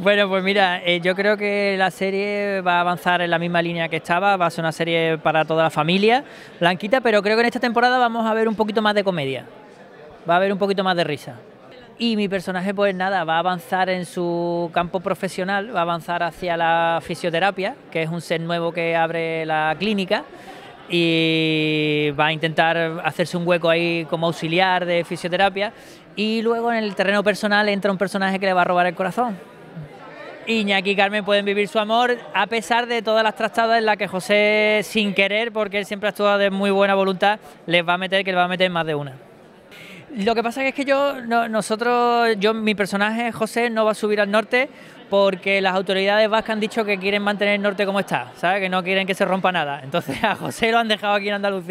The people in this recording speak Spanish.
Bueno, pues mira, eh, yo creo que la serie va a avanzar en la misma línea que estaba, va a ser una serie para toda la familia, blanquita, pero creo que en esta temporada vamos a ver un poquito más de comedia, va a haber un poquito más de risa. Y mi personaje, pues nada, va a avanzar en su campo profesional, va a avanzar hacia la fisioterapia, que es un set nuevo que abre la clínica y va a intentar hacerse un hueco ahí como auxiliar de fisioterapia y luego en el terreno personal entra un personaje que le va a robar el corazón. Iñaki y Carmen pueden vivir su amor a pesar de todas las trastadas en las que José, sin querer, porque él siempre actuado de muy buena voluntad, les va a meter que le va a meter más de una. Lo que pasa es que yo, nosotros, yo, mi personaje José no va a subir al norte porque las autoridades vascas han dicho que quieren mantener el norte como está, Que no quieren que se rompa nada. Entonces a José lo han dejado aquí en Andalucía.